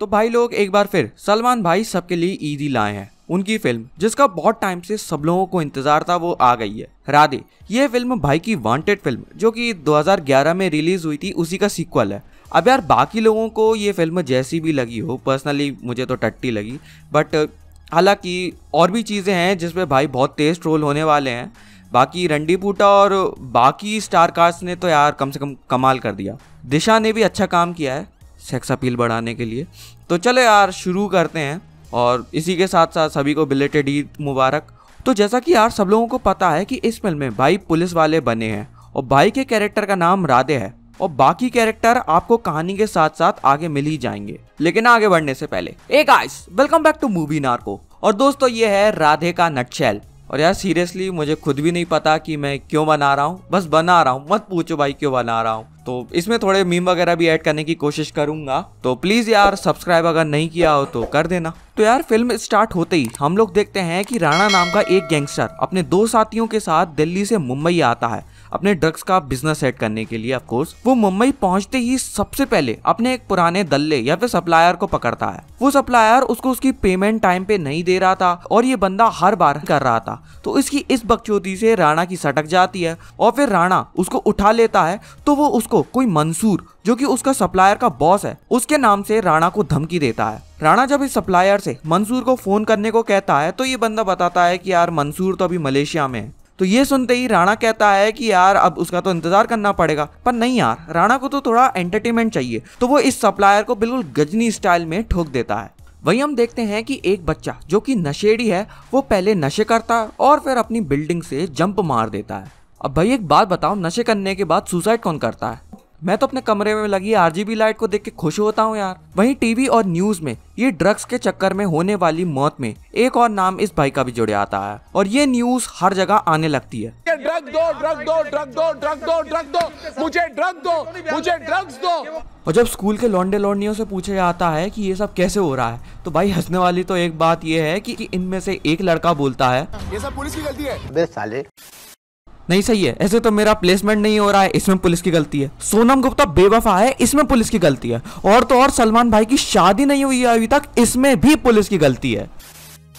तो भाई लोग एक बार फिर सलमान भाई सबके लिए ईदी लाए हैं उनकी फिल्म जिसका बहुत टाइम से सब लोगों को इंतजार था वो आ गई है राधे ये फिल्म भाई की वांटेड फिल्म जो कि 2011 में रिलीज हुई थी उसी का सीक्वल है अब यार बाकी लोगों को ये फिल्म जैसी भी लगी हो पर्सनली मुझे तो टट्टी लगी बट हालांकि और भी चीज़ें हैं जिसमें भाई बहुत तेज़ ट्रोल होने वाले हैं बाकी रंडी पूटा और बाकी स्टार कास्ट ने तो यार कम से कम कमाल कर दिया दिशा ने भी अच्छा काम किया है सेक्स अपील बढ़ाने के लिए तो चले यार शुरू करते हैं और इसी के साथ साथ सभी को बिलेटेड ईद मुबारक तो जैसा कि यार सब लोगों को पता है कि इस फिल्म में भाई पुलिस वाले बने हैं और भाई के कैरेक्टर का नाम राधे है और बाकी कैरेक्टर आपको कहानी के साथ साथ आगे मिल ही जाएंगे लेकिन आगे बढ़ने से पहले एक आइस welcome back to movie narco और दोस्तों ये है राधे का नटशेल और यार सीरियसली मुझे खुद भी नहीं पता कि मैं क्यों बना रहा हूँ बस बना रहा हूँ मत पूछो भाई क्यों बना रहा हूँ तो इसमें थोड़े मीम वगैरह भी ऐड करने की कोशिश करूंगा तो प्लीज़ यार सब्सक्राइब अगर नहीं किया हो तो कर देना तो यार फिल्म स्टार्ट होते ही हम लोग देखते हैं कि राणा नाम का एक गैंगस्टर अपने दो साथियों के साथ दिल्ली से मुंबई आता है अपने ड्रग्स का बिजनेस सेट करने के लिए ऑफकोर्स वो मुंबई पहुंचते ही सबसे पहले अपने एक पुराने दल्ले या फिर सप्लायर को पकड़ता है वो सप्लायर उसको उसकी पेमेंट टाइम पे नहीं दे रहा था और ये बंदा हर बार कर रहा था तो इसकी इस बकचोदी से राणा की सटक जाती है और फिर राणा उसको उठा लेता है तो वो उसको कोई मंसूर जो कि उसका सप्लायर का बॉस है उसके नाम से राणा को धमकी देता है राणा जब इस सप्लायर से मंसूर को फोन करने को कहता है तो ये बंदा बताता है कि यार मंसूर तो अभी मलेशिया में है तो ये सुनते ही राणा कहता है कि यार अब उसका तो इंतजार करना पड़ेगा पर नहीं यार राणा को तो थोड़ा एंटरटेनमेंट चाहिए तो वो इस सप्लायर को बिल्कुल गजनी स्टाइल में ठोक देता है वहीं हम देखते हैं कि एक बच्चा जो कि नशेड़ी है वो पहले नशे करता है और फिर अपनी बिल्डिंग से जंप मार देता है अब भाई एक बात बताओ नशे करने के बाद सुसाइड कौन करता है मैं तो अपने कमरे में लगी आरजीबी लाइट को देख के खुश होता हूँ यार वहीं टीवी और न्यूज में ये ड्रग्स के चक्कर में होने वाली मौत में एक और नाम इस भाई का भी जुड़े आता है और ये न्यूज हर जगह आने लगती है ड्रग दो ड्रग दो ड्रग दो ड्रग दो ड्रग दो मुझे ड्रग दो मुझे ड्रग्स दो और जब स्कूल के लौंडे लौंडियों से पूछा जाता है कि ये सब कैसे हो रहा है तो भाई हंसने वाली तो एक बात ये है कि इनमें से एक लड़का बोलता है ये सब पुलिस की गलती है साले नहीं सही है ऐसे तो मेरा प्लेसमेंट नहीं हो रहा है इसमें पुलिस की गलती है सोनम गुप्ता बेवफा है इसमें पुलिस की गलती है और तो और सलमान भाई की शादी नहीं हुई है अभी तक इसमें भी पुलिस की गलती है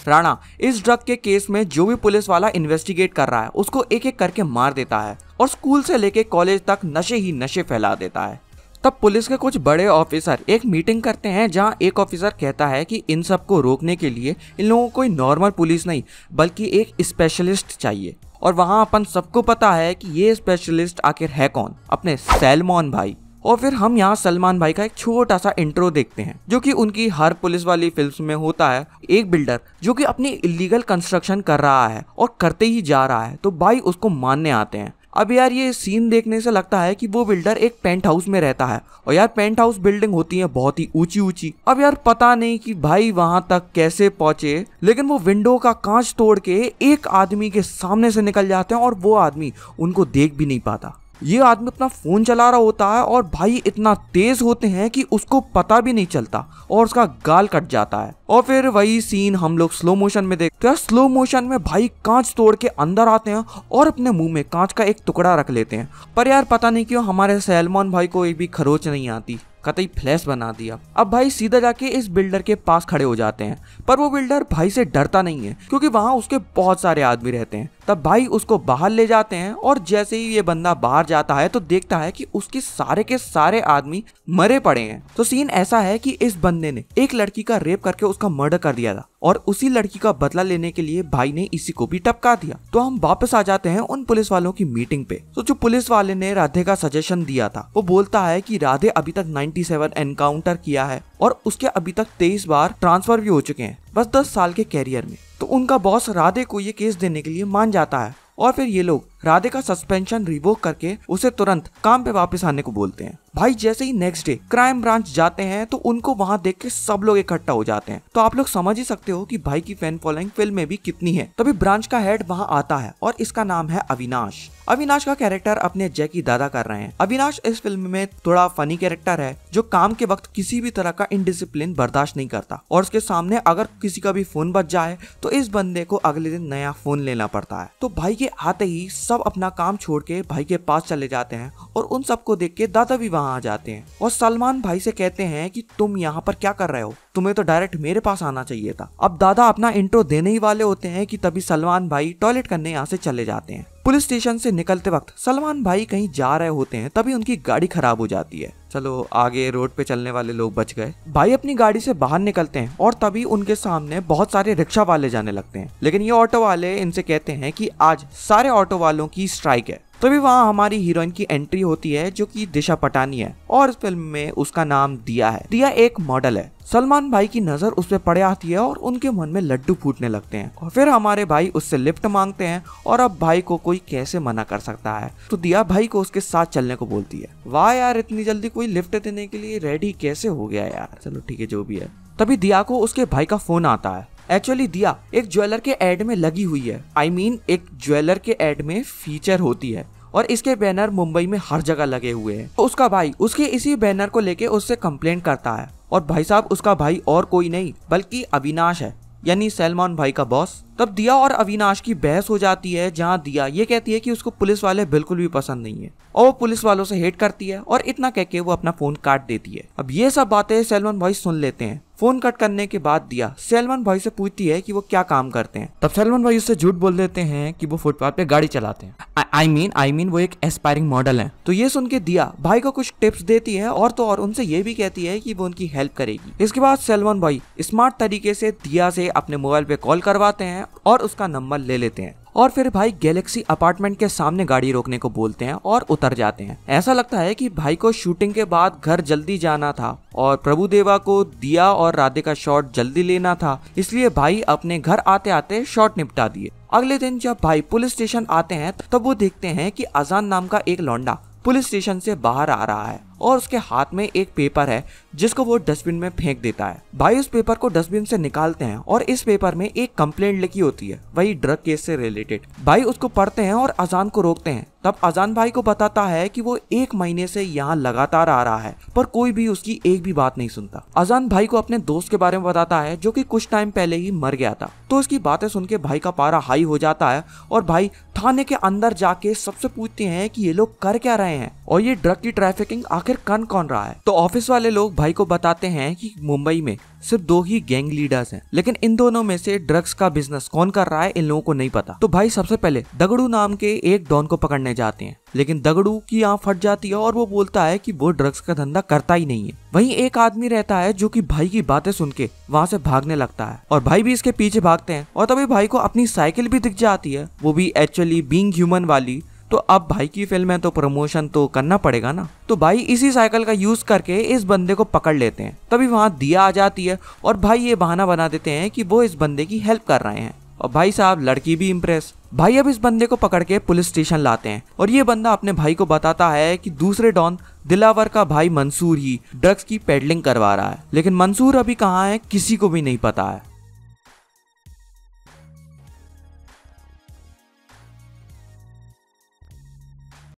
राणा इस ड्रग के केस में जो भी पुलिस वाला इन्वेस्टिगेट कर रहा है उसको एक एक करके मार देता है और स्कूल से लेके कॉलेज तक नशे ही नशे फैला देता है तब पुलिस के कुछ बड़े ऑफिसर एक मीटिंग करते हैं जहां एक ऑफिसर कहता है कि इन सब को रोकने के लिए इन लोगों को कोई नॉर्मल पुलिस नहीं बल्कि एक स्पेशलिस्ट चाहिए और वहाँ अपन सबको पता है कि ये स्पेशलिस्ट आखिर है कौन अपने सलमान भाई और फिर हम यहाँ सलमान भाई का एक छोटा सा इंट्रो देखते हैं जो कि उनकी हर पुलिस वाली फिल्म में होता है एक बिल्डर जो कि अपनी इलीगल कंस्ट्रक्शन कर रहा है और करते ही जा रहा है तो भाई उसको मानने आते हैं अब यार ये सीन देखने से लगता है कि वो बिल्डर एक पेंट हाउस में रहता है और यार पेंट हाउस बिल्डिंग होती है बहुत ही ऊंची ऊंची अब यार पता नहीं कि भाई वहां तक कैसे पहुंचे लेकिन वो विंडो का कांच तोड़ के एक आदमी के सामने से निकल जाते हैं और वो आदमी उनको देख भी नहीं पाता ये आदमी अपना फ़ोन चला रहा होता है और भाई इतना तेज़ होते हैं कि उसको पता भी नहीं चलता और उसका गाल कट जाता है और फिर वही सीन हम लोग स्लो मोशन में देखते हैं स्लो मोशन में भाई कांच तोड़ के अंदर आते हैं और अपने मुंह में कांच का एक टुकड़ा रख लेते हैं पर यार पता नहीं क्यों हमारे सैलमोन भाई को एक भी खरोच नहीं आती कतई फ्लैश बना दिया अब भाई सीधा जाके इस बिल्डर के पास खड़े हो जाते हैं पर वो बिल्डर भाई से डरता नहीं है क्योंकि वहाँ उसके बहुत सारे आदमी रहते हैं तब भाई उसको बाहर ले जाते हैं और जैसे ही ये बंदा बाहर जाता है तो देखता है कि उसके सारे के सारे आदमी मरे पड़े हैं तो सीन ऐसा है कि इस बंदे ने एक लड़की का रेप करके उसका मर्डर कर दिया था और उसी लड़की का बदला लेने के लिए भाई ने इसी को भी टपका दिया तो हम वापस आ जाते हैं उन पुलिस वालों की मीटिंग पे तो जो पुलिस वाले ने राधे का सजेशन दिया था वो बोलता है कि राधे अभी तक 97 एनकाउंटर किया है और उसके अभी तक 23 बार ट्रांसफर भी हो चुके हैं बस 10 साल के कैरियर में तो उनका बॉस राधे को ये केस देने के लिए मान जाता है और फिर ये लोग राधे का सस्पेंशन रिवोक करके उसे तुरंत काम पे वापस आने को बोलते हैं भाई जैसे ही नेक्स्ट डे क्राइम ब्रांच जाते हैं तो उनको वहां देख के सब लोग इकट्ठा हो जाते हैं तो आप लोग समझ ही सकते हो कि भाई की फैन फॉलोइंग फिल्म में भी कितनी है तभी ब्रांच का हेड वहां आता है और इसका नाम है अविनाश अविनाश का कैरेक्टर अपने जय की दादा कर रहे हैं अविनाश इस फिल्म में थोड़ा फनी कैरेक्टर है जो काम के वक्त किसी भी तरह का इनडिसिप्लिन बर्दाश्त नहीं करता और उसके सामने अगर किसी का भी फोन बच जाए तो इस बंदे को अगले दिन नया फोन लेना पड़ता है तो भाई के आते ही सब अपना काम छोड़ के भाई के पास चले जाते हैं और उन सबको देख के दादा भी वहाँ आ जाते हैं और सलमान भाई से कहते हैं कि तुम यहाँ पर क्या कर रहे हो तुम्हें तो डायरेक्ट मेरे पास आना चाहिए था अब दादा अपना इंट्रो देने ही वाले होते हैं कि तभी सलमान भाई टॉयलेट करने यहाँ से चले जाते हैं पुलिस स्टेशन से निकलते वक्त सलमान भाई कहीं जा रहे होते हैं तभी उनकी गाड़ी खराब हो जाती है चलो आगे रोड पे चलने वाले लोग बच गए भाई अपनी गाड़ी से बाहर निकलते हैं और तभी उनके सामने बहुत सारे रिक्शा वाले जाने लगते हैं लेकिन ये ऑटो वाले इनसे कहते हैं कि आज सारे ऑटो वालों की स्ट्राइक है तभी तो वहाँ हमारी हीरोइन की एंट्री होती है जो कि दिशा पटानी है और इस फिल्म में उसका नाम दिया है दिया एक मॉडल है सलमान भाई की नजर उस पर पड़े आती है और उनके मन में लड्डू फूटने लगते हैं और फिर हमारे भाई उससे लिफ्ट मांगते हैं और अब भाई को कोई कैसे मना कर सकता है तो दिया भाई को उसके साथ चलने को बोलती है वाह यार इतनी जल्दी कोई लिफ्ट देने के लिए रेडी कैसे हो गया यार चलो ठीक है जो भी है तभी दिया को उसके भाई का फोन आता है एक्चुअली दिया एक ज्वेलर के एड में लगी हुई है आई I मीन mean, एक ज्वेलर के एड में फीचर होती है और इसके बैनर मुंबई में हर जगह लगे हुए हैं तो उसका भाई उसके इसी बैनर को लेके उससे कंप्लेंट करता है और भाई साहब उसका भाई और कोई नहीं बल्कि अविनाश है यानी सलमान भाई का बॉस तब दिया और अविनाश की बहस हो जाती है जहाँ दिया ये कहती है कि उसको पुलिस वाले बिल्कुल भी पसंद नहीं है और वो पुलिस वालों से हेट करती है और इतना कह के वो अपना फोन काट देती है अब ये सब बातें सेलमन भाई सुन लेते हैं फोन कट करने के बाद दिया सेलमन भाई से पूछती है कि वो क्या काम करते हैं तब सेलमन भाई उससे झूठ बोल देते हैं कि वो फुटपाथ पे गाड़ी चलाते हैं आई मीन आई मीन वो एक एस्पायरिंग मॉडल है तो ये सुन के दिया भाई को कुछ टिप्स देती है और तो और उनसे ये भी कहती है कि वो उनकी हेल्प करेगी इसके बाद सलमान भाई स्मार्ट तरीके से दिया से अपने मोबाइल पे कॉल करवाते हैं हैं और उसका नंबर ले लेते हैं और फिर भाई गैलेक्सी अपार्टमेंट के सामने गाड़ी रोकने को बोलते हैं और उतर जाते हैं ऐसा लगता है कि भाई को शूटिंग के बाद घर जल्दी जाना था और प्रभु देवा को दिया और राधे का शॉट जल्दी लेना था इसलिए भाई अपने घर आते आते शॉट निपटा दिए अगले दिन जब भाई पुलिस स्टेशन आते हैं तब वो देखते हैं कि अजान नाम का एक लौंडा पुलिस स्टेशन से बाहर आ रहा है और उसके हाथ में एक पेपर है जिसको वो डस्टबिन में फेंक देता है भाई उस पेपर को डस्टबिन से निकालते हैं और इस पेपर में एक कंप्लेंट लिखी होती है वही ड्रग केस से रिलेटेड भाई उसको पढ़ते हैं और अजान को रोकते हैं तब अजान भाई को बताता है कि वो एक महीने से यहाँ लगातार आ रहा है पर कोई भी उसकी एक भी बात नहीं सुनता अजान भाई को अपने दोस्त के बारे में बताता है जो कि कुछ टाइम पहले ही मर गया था तो उसकी बातें सुन के भाई का पारा हाई हो जाता है और भाई थाने के अंदर जाके सबसे पूछते हैं कि ये लोग कर क्या रहे हैं और ये ड्रग की ट्रैफिकिंग आखिर आखिर कन कौन रहा है तो ऑफिस वाले लोग भाई को बताते हैं कि मुंबई में सिर्फ दो ही गैंग लीडर्स हैं लेकिन इन दोनों में से ड्रग्स का बिजनेस कौन कर रहा है इन लोगों को नहीं पता तो भाई सबसे पहले दगड़ू नाम के एक डॉन को पकड़ने जाते हैं लेकिन दगड़ू की आँख फट जाती है और वो बोलता है कि वो ड्रग्स का धंधा करता ही नहीं है वहीं एक आदमी रहता है जो कि भाई की बातें सुन के वहाँ से भागने लगता है और भाई भी इसके पीछे भागते हैं और तभी भाई को अपनी साइकिल भी दिख जाती है वो भी एक्चुअली बींग ह्यूमन वाली तो अब भाई की फिल्म है तो प्रमोशन तो करना पड़ेगा ना तो भाई इसी साइकिल का यूज करके इस बंदे को पकड़ लेते हैं तभी वहां दिया आ जाती है और भाई ये बहाना बना देते हैं कि वो इस बंदे की हेल्प कर रहे हैं और भाई साहब लड़की भी इम्प्रेस भाई अब इस बंदे को पकड़ के पुलिस स्टेशन लाते हैं और ये बंदा अपने भाई को बताता है कि दूसरे डॉन दिलावर का भाई मंसूर ही ड्रग्स की पेडलिंग करवा रहा है लेकिन मंसूर अभी कहाँ है किसी को भी नहीं पता है